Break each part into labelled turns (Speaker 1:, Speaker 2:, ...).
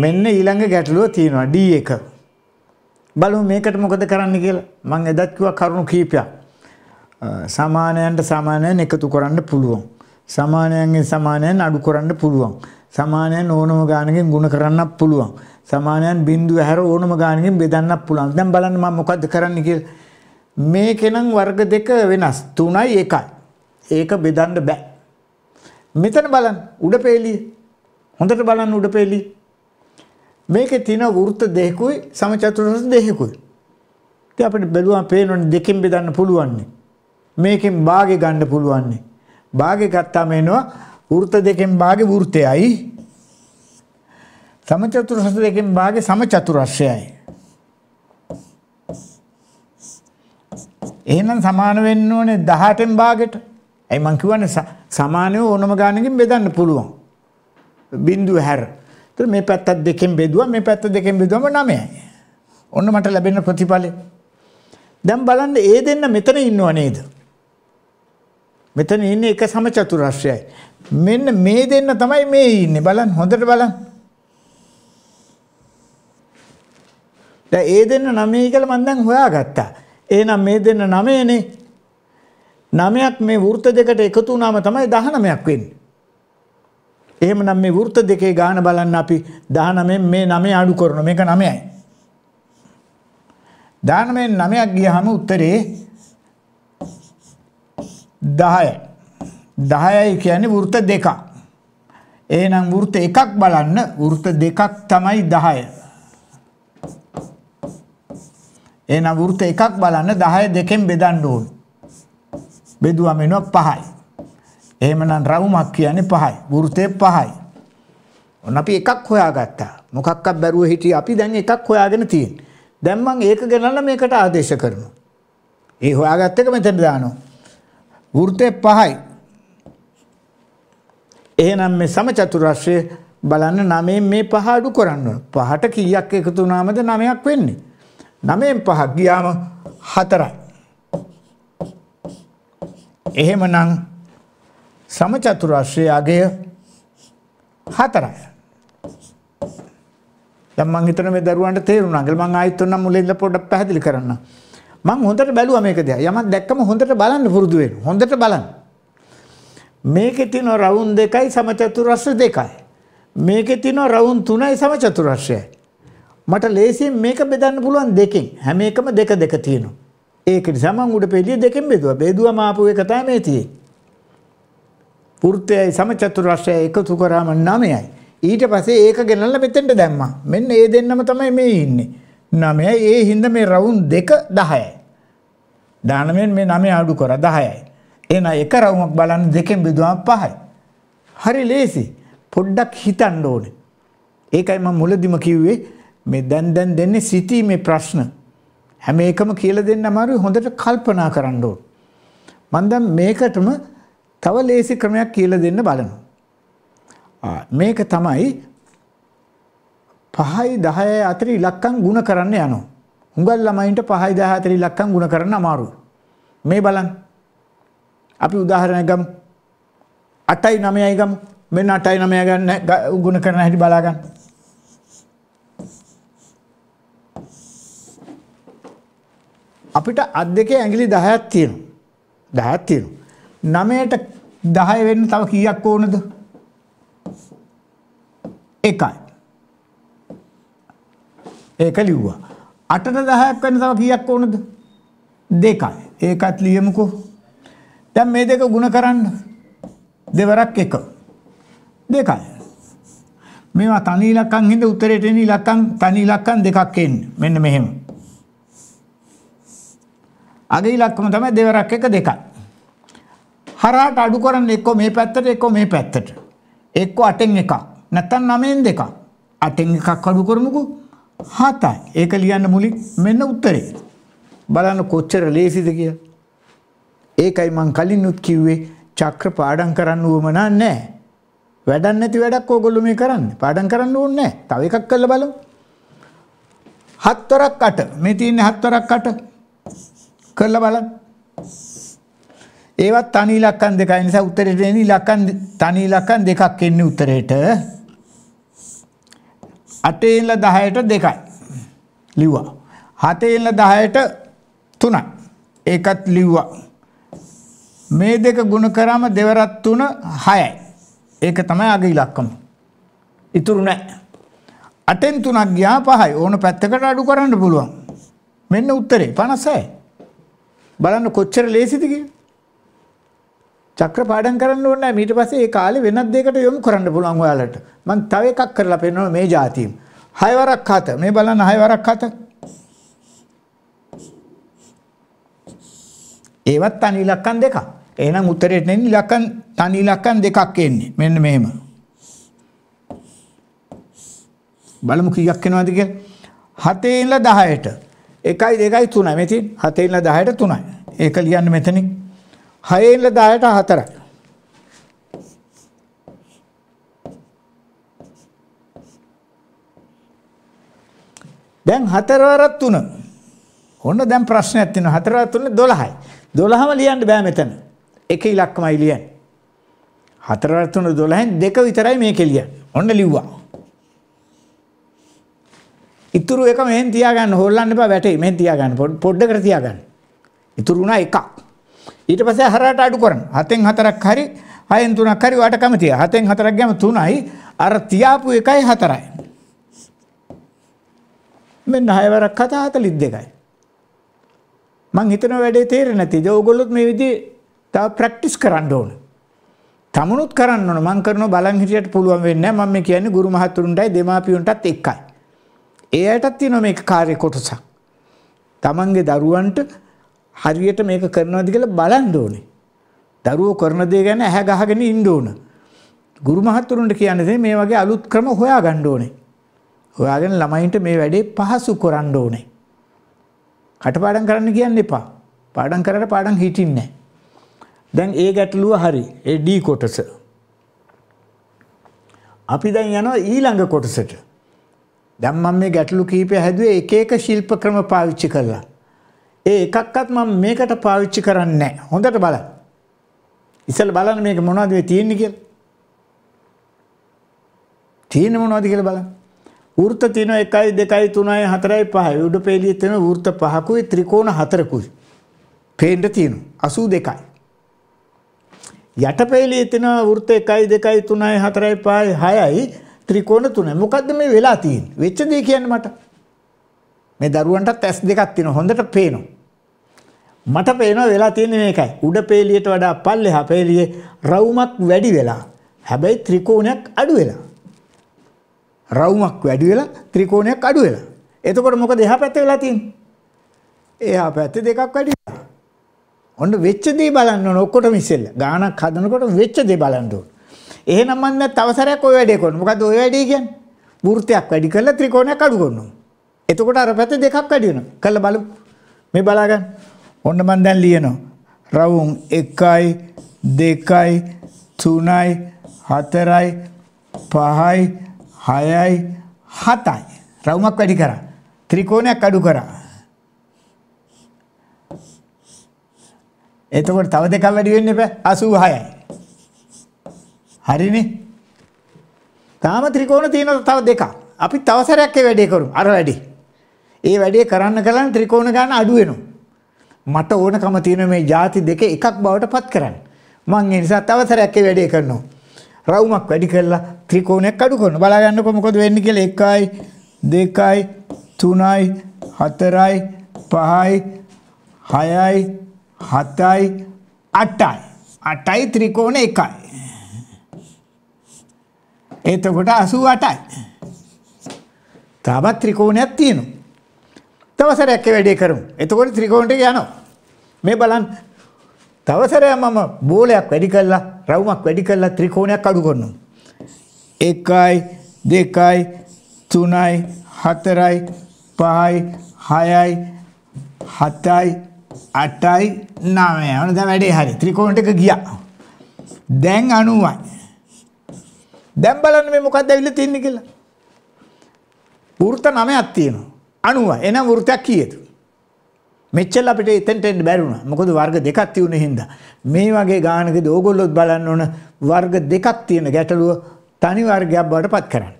Speaker 1: මෙන්න ඊළඟ ගැටලුව තියෙනවා D එක. බලමු මේකට මොකද කරන්න කියලා. මම එදත් කිව්වා කරුණු කීපයක්. සමානයන්ට සමානයන් එකතු කරන්න පුළුවන්. සමානයන්ගෙන් සමානයන් අඩු කරන්න පුළුවන්. සමානයන් ඕනම ගානකින් ගුණ කරන්නත් පුළුවන්. සමානයන් බිඳුව හැර ඕනම ගානකින් බෙදන්නත් පුළුවන්. දැන් බලන්න මම මොකද්ද කරන්න කියලා. මේකෙනම් වර්ග දෙක වෙනස්. 3යි 1යි. ඒක බෙදන්න බෑ. මෙතන බලන්න උඩ පෙළිය. හොඳට බලන්න උඩ පෙළිය. මේකේ තියෙන වෘත්ත දෙකකුයි සමචතුරස්‍ර දෙකකුයි. ඉතින් අපිට බැලුවම පේනවනේ දෙකෙන් බෙදන්න පුළුවන්නේ. මේකෙන් භාගෙ ගන්න පුළුවන්නේ. භාගෙ ගත්තාම එනවා වෘත්ත දෙකෙන් භාගෙ වෘත්තයයි. සමචතුරස්‍ර දෙකෙන් භාගෙ සමචතුරස්‍යයි. එහෙනම් සමාන වෙන්න ඕනේ 18න් භාගෙට. ඇයි මං කියවන්නේ සමානව ඕනම ගානකින් බෙදන්න පුළුවන්. බිඳුව හැර ඒතර මේ පැත්ත දෙකෙන් බෙදුවා මේ පැත්ත දෙකෙන් බෙදුවම 9යි. ඔන්න මට ලැබෙන ප්‍රතිඵලය. දැන් බලන්න ඒ දෙන්න මෙතන ඉන්නව නේද? මෙතන ඉන්නේ එක සමචතුරස්‍රයයි. මෙන්න මේ දෙන්න තමයි මේ ඉන්නේ. බලන්න හොඳට බලන්න. දැන් ඒ දෙන්න 9යි කියලා මම දැන් හොයාගත්තා. එහෙනම් මේ දෙන්න 9නේ. 9ක් මේ වෘත්ත දෙකට එකතු වුණාම තමයි 19ක් වෙන්නේ. එහෙමනම් මේ වෘත්ත දෙකේ ගාන බලන්න අපි 19 මේ 9 අඩු කරනවා. මේක 9යි. 19 9ක් ගියහම උත්තරේ 10යි. 10යි කියන්නේ වෘත්ත දෙකක්. එහෙනම් වෘත්ත එකක් බලන්න වෘත්ත දෙකක් තමයි 10. එහෙනම් වෘත්ත එකක් බලන්න 10 දෙකෙන් බෙදන්න ඕන. බෙදුවම එනවා 5යි. එහෙමනම් රවුමක් කියන්නේ පහයි. වෘතේ පහයි. ඔන්න අපි එකක් හොයාගත්තා. මොකක්වත් බැරුව හිටියේ අපි දැන් එකක් හොයාගෙන තියෙන්නේ. දැන් මම ඒක ගණනලා මේකට ආදේශ කරනවා. ඒ හොයාගත්ත එක මෙතන දානවා. වෘතේ පහයි. එහෙනම් මේ සමචතුරස්‍රය බලන්න 9 මේ පහ අඩු කරන්න ඕන. පහට කීයක් එකතු වුණාමද 9ක් වෙන්නේ? 9න් පහක් ගියාම 4යි. එහෙමනම් සමචතුරාශ්‍රයේ අගය 4යි. දැන් මම හිතන මේ දරුවන්ට තේරුණා කියලා මම ආයෙත් උනම් මුලින්ද පොඩ්ඩක් පැහැදිලි කරන්න. මම හොඳට බැලුවා මේක දිහා. යමක් දැක්කම හොඳට බලන්න පුරුදු වෙන්න. හොඳට බලන්න. මේකේ තියෙන රවුන්ඩ් දෙකයි සමචතුරස්‍ර දෙකයි. මේකේ තියෙන රවුන්ඩ් තුනයි සමචතුරස්‍රයයි. මට ලේසියෙන් මේක බෙදන්න පුළුවන් දෙකෙන්. හැම එකම දෙක දෙක තියෙනවා. ඒක නිසා මම උඩ පෙළිය දෙකෙන් බෙදුවා. බෙදුවම ආපු එක තමයි මේ තියෙන්නේ. වෘත්තයයි සමචතුරස්‍රය එකතු කරාම 9යි. ඊට පස්සේ ඒක ගෙනල්ලා මෙතෙන්ට දැම්මා. මෙන්න ඒ දෙන්නම තමයි මේ ඉන්නේ. 9යි. ඒ හින්දා මේ රවුන්ඩ් දෙක 10යි. දානමෙන් මේ 9 අඩු කරා 10යි. එහෙනම් එක රවුමක් බලන්න දෙකෙන් බෙදුවම 5යි. හරි ලේසි. පොඩ්ඩක් හිතන්න ඕනේ. ඒකයි මම මුලදිම කිව්වේ මේ දැන් දැන් දෙන්නේ සිටීමේ ප්‍රශ්න. හැම එකම කියලා දෙන්න අමාරුයි හොඳට කල්පනා කරන්න ඕන. මම දැන් මේකටම තව ලේසි ක්‍රමයක් කියලා දෙන්න බලනවා. මේක තමයි 5යි 10යි අතර ඉලක්කම් ಗುಣ කරන්න යනවා. හුඟල් ළමයින්ට 5යි 10 අතර ඉලක්කම් ಗುಣ කරන්න අමාරුයි. මේ බලන්න. අපි උදාහරණයක් ගමු. 8යි 9යි ගමු. මෙන්න 8යි 9යි ගන්න ගුණ කරන හැටි බලා ගන්න. අපිට අත් දෙකේ ඇඟිලි 10ක් තියෙනවා. 10ක් තියෙනවා. 9ට 10 වෙන්න තව කීයක් ඕනද? එකයි. ඒක ලිව්වා. 8ට 10ක් වෙන්න තව කීයක් ඕනද? දෙකයි. ඒකත් ලියමුකෝ. දැන් මේ දෙක ගුණ කරන්න. දෙවරක් එක. දෙකයි. මේවා තනි ඉලක්කම් හින්දා උත්තරේට එන ඉලක්කම් තනි ඉලක්කම් දෙකක් එන්නේ. මෙන්න මෙහෙම. අග ඉලක්කම තමයි දෙවරක් එක දෙකයි. හරහාට අඩු කරන්න එක්කෝ මේ පැත්තට එක්කෝ මේ පැත්තට. එක්කෝ 8න් එකක්. නැත්තම් 9න් දෙකක්. 8න් එකක් අඩු කරමුකෝ. 7යි. ඒක ලියන්න මුලින් මෙන්න උත්තරේ. බලන්න කොච්චර ලේසිද කියලා. ඒකයි මං කලිනුත් කිව්වේ චක්‍ර පාඩම් කරන්න උවමනා නැහැ. වැඩක් නැති වැඩක් ඕගොල්ලෝ මේ කරන්නේ. පාඩම් කරන්න ඕනේ නැහැ. තව එකක් කරලා බලමු. හතරක් අට. මේ තියෙන්නේ හතරක් අට. කරලා බලන්න. ඒවත් තනි ඉලක්කම් දෙකයි නිසා උත්තරේට එන ඉලක්කම් තනි ඉලක්කම් දෙකක් එන්නේ උත්තරේට 8 ඉන්ලා 10ට 2යි ලිව්වා 7 ඉන්ලා 10ට 3යි ඒකත් ලිව්වා මේ දෙක ගුණ කරාම දෙවරත් 3 6යි ඒක තමයි අග ඉලක්කම ඉතුරු නැහැ 8න් 3ක් ගියා 5යි ඕන පැත්තකට අඩු කරන්න පුළුවන් මෙන්න උත්තරේ 56 බලන්න කොච්චර ලේසිද කියලා චක්‍ර පාඩම් කරන්න ඕනේ නැහැ. ඊට පස්සේ ඒ කාලේ වෙනත් දෙයකට යොමු කරන්න පුළුවන් ඔයාලට. මම තව එකක් කරලා පෙන්නනවා මේ જાතියෙම. 6 වරක් හත. මේ බලන්න 6 වරක් හත. ඒවත් තනි ඉලක්කම් දෙකක්. එහෙනම් උත්තරේට එන්නේ ඉලක්කම් තනි ඉලක්කම් දෙකක් එන්නේ. මෙන්න මෙහෙම. බලමු කීයක් එනවද කියලා. 7 ඉඳලා 10ට. 1 2 3 මෙතින් 7 ඉඳලා 10ට 3යි. ඒක ලියන්න මෙතනින්. 6න් 10ට 4යි. දැන් 4 වරක් 3. ඔන්න දැන් ප්‍රශ්නයක් තියෙනවා. 4 වරක් 3 12යි. 12ම ලියන්න බෑ මෙතන. එක ඉලක්කමයි ලියන්නේ. 4 වරක් 3 12න් දෙක විතරයි මේකේ ලියන්නේ. ඔන්න ලිව්වා. ඉතුරු එක මෙහෙන් තියාගන්න හොල්ලන්න එපා වැටේ. මෙහෙන් තියාගන්න. පොඩ්ඩකට තියාගන්න. ඉතුරු වුණා එකක්. ඊට පස්සේ හරහාට අඩු කරනවා. හතෙන් හතරක් හරි හයෙන් තුනක් හරි ඔයාට කැමතියි. හතෙන් හතරක් ගම තුනයි අර තියාපු එකයි හතරයි. මෙන්න හයවරක් කතා 42යි. මං හිතන වැඩේ තේරෙන්නේ නැතිද? ඕගොල්ලොත් මේ විදිහේ තව ප්‍රැක්ටිස් කරන්න ඕනේ. තමනුත් කරන්න ඕන මං කරනවා බලන් හිටියට පුළුවන් වෙන්නේ නැහැ මම මේ කියන්නේ ගුරු මහතුරුන්ටයි දෙමාපියන්ටත් එකයි. ඒ අයටත් තියෙනවා මේක කාර්ය කොටසක්. තමන්ගේ දරුවන්ට හරියට මේක කරනවද කියලා බලන්න ඕනේ. දරුවෝ කරන දේ ගැන ඇහැ ගහගෙන ඉන්න ඕන. ගුරු මහත්තුරුන්ට කියන්නේ මේ වගේ අලුත් ක්‍රම හොයාගන්න ඕනේ. හොයාගෙන ළමයින්ට මේ වැඩේ පහසු කරන්න ඕනේ. කටපාඩම් කරන්න කියන්න එපා. පාඩම් කරලා පාඩම් හිටින්නේ දැන් ඒ ගැටලුව හරි. ඒ D කොටස. අපි දැන් යනවා ඊළඟ කොටසට. දැන් මම මේ ගැටලු කිහිපය හැදුවේ එක එක ශිල්ප ක්‍රම පාවිච්චි කරලා. ඒ එකක්වත් මම මේකට පාවිච්චි කරන්නේ නැහැ. හොඳට බලන්න. ඉස්සෙල්ලා බලන්න මේක මොනවද මේ තියෙන්නේ කියලා. තියෙන්නේ මොනවද කියලා බලන්න. වෘත්ත තියෙනවා 1යි 2යි 3යි 4යි 5යි. උඩ පෙළියේ තියෙන වෘත්ත පහකුයි ත්‍රිකෝණ හතරකුයි. පේන්න තියෙනවා 82යි. යට පෙළියේ තියෙන වෘත්ත 1යි 2යි 3යි 4යි 5යි 6යි ත්‍රිකෝණ 3යි. මොකද්ද මේ වෙලා තියෙන්නේ? වෙච්ච දේ කියන්නේ මට. මේ දරුවන්ටත් ඇස් දෙකක් තියෙනවා හොඳට පේනවා. මට පේනවා වෙලා තියෙන්නේ මේකයි. උඩ පේලියට වඩා පල්ලෙහා පේලියේ රවුමක් වැඩි වෙලා. හැබැයි ත්‍රිකෝණයක් අඩු වෙලා. රවුමක් වැඩි වෙලා ත්‍රිකෝණයක් අඩු වෙලා. එතකොට මොකද එහා පැත්තේ වෙලා තියෙන්නේ? එහා පැත්තේ දෙකක් වැඩි වෙලා. ඔන්න වෙච්ච දේ බලන්න ඕන ඔක්කොටම ඉස්සෙල්ල. ගානක් හදනකොට වෙච්ච දේ බලන්න ඕන. එහෙනම් මම දැන් තව සැරයක් ওই වැඩේ කරනවා. මොකද්ද ওই වැඩේ කියන්නේ? වෘත්තයක් වැඩි කරලා ත්‍රිකෝණයක් අඩු කරනවා. එතකොට අර පැත්තේ දෙකක් වැඩි වෙනවා. කළා බලමු. මේ බලාගන්න. ඔන්න මම දැන් ලියනවා. රවුම් 1යි 2යි 3යි 4යි 5යි 6යි 7යි. රවුමක් වැඩි කරා. ත්‍රිකෝණයක් අඩු කරා. එතකොට තව දෙකක් වැඩි වෙන්න එපා 86යි. හරිනේ? තාම ත්‍රිකෝණ තියෙනවා තව දෙකක්. අපි තව සැරයක් ඒ වැඩේ කරමු. අර වැඩේ. ඒ වැඩේ කරන්න කරන්න ත්‍රිකෝණ ගන්න අඩු වෙනවා. මට ඕනකම තියෙන මේ ಜಾති දෙක එකක් බවට පත් කරන්න. මං ඒ නිසා තවසරයක් ඒ වැඩේ කරනවා. රවුමක් වැඩි කරලා ත්‍රිකෝණයක් අඩු කරනවා. බලා ගන්නකො මොකද වෙන්නේ කියලා 1යි 2යි 3යි 4යි 5යි 6යි 7යි 8යි 8යි ත්‍රිකෝණ 1යි එතකොට 88යි. තවත් ත්‍රිකෝණයක් තියෙනවා. තවසරයක් වැඩේ කරමු. එතකොට ත්‍රිකෝණයට යනවා. මේ බලන්න. තවසරයක් මම බෝලයක් වැඩි කළා, රවුමක් වැඩි කළා ත්‍රිකෝණයක් අඩු කරනවා. 1යි 2යි 3යි 4යි 5යි 6යි 7යි 8යි 9යි. ඔන්න දැන් වැඩේ හරි. ත්‍රිකෝණයට ගියා. දැන් 90යි. දැන් බලන්න මේ මොකක්ද ඇවිල්ලා තින්නේ කියලා. වෘත්ත 9ක් තියෙනවා. 90 එහෙනම් වෘතයක් කීයද? මෙච්චර අපිට එතෙන්ට එන්න බැරි වුණා. මොකද වර්ග දෙකක් තියුනේ හින්දා. මේ වගේ ගානකදී ඕගොල්ලොත් බලන්න ඕන වර්ග දෙකක් තියෙන ගැටලුව තනි වර්ගයක් බවට පත් කරන්න.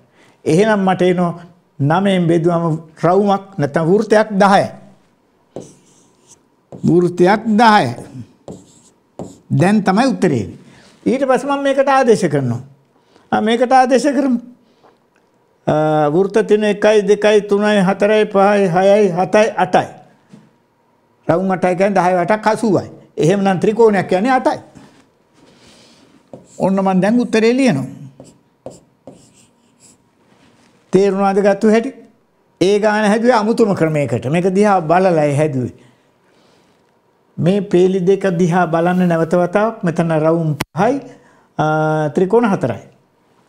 Speaker 1: එහෙනම් මට එනවා 9ෙන් බෙදුවම රවුමක් නැත්නම් වෘතයක් 10යි. වෘතයක් 10යි. දැන් තමයි උත්තරේ. ඊට පස්සේ මම මේකට ආදේශ කරනවා. මේකට ආදේශ කරමු. වෘත තින එකයි දෙකයි තුනයි හතරයි පහයි හයයි හතයි අටයි. රවුම් අටයිකන් දහය වටක් කසුවයි. එහෙම නම් ත්‍රිකෝණයක් යන්නේ අටයි. ඔන්න මන් දැන් උත්තරේ ලියනවා. තේරුණාද ගත්තු හැටි? ඒ ගාන හැදුවේ අමුතුම ක්‍රමයකට. මේක දිහා බලලයි හැදුවේ. මේ පේලි දෙක දිහා බලන්න නැවත වතාවක් මෙතන රවුම් 5යි ත්‍රිකෝණ 4යි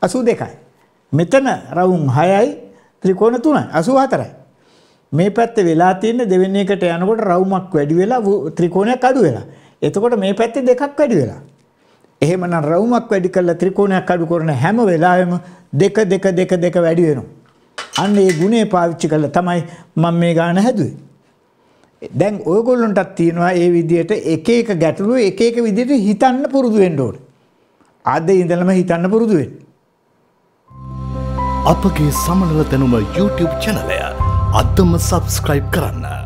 Speaker 1: 82යි මෙතන රවුම් 6යි ත්‍රිකෝණ 3යි 84යි. මේ පැත්තේ වෙලා තියෙන දෙවෙනි එකට යනකොට රවුමක් වැඩි වෙලා ත්‍රිකෝණයක් අඩු වෙලා. එතකොට මේ පැත්තේ දෙකක් වැඩි වෙලා. එහෙමනම් රවුමක් වැඩි කරලා ත්‍රිකෝණයක් අඩු කරන හැම වෙලාවෙම දෙක දෙක දෙක දෙක වැඩි වෙනවා. අන්න ඒ ගුණේ පාවිච්චි කරලා තමයි මම මේ ගාන හැදුවේ. දැන් ඔයගොල්ලන්ටත් තියෙනවා ඒ විදිහට එක එක ගැටලු එක එක විදිහට හිතන්න පුරුදු වෙන්න ඕනේ. අද ඉඳලම හිතන්න පුරුදු වෙන්න. අපගේ සමනල තැනුම YouTube චැනලය අදම සබස්ක්‍රයිබ් කරන්න.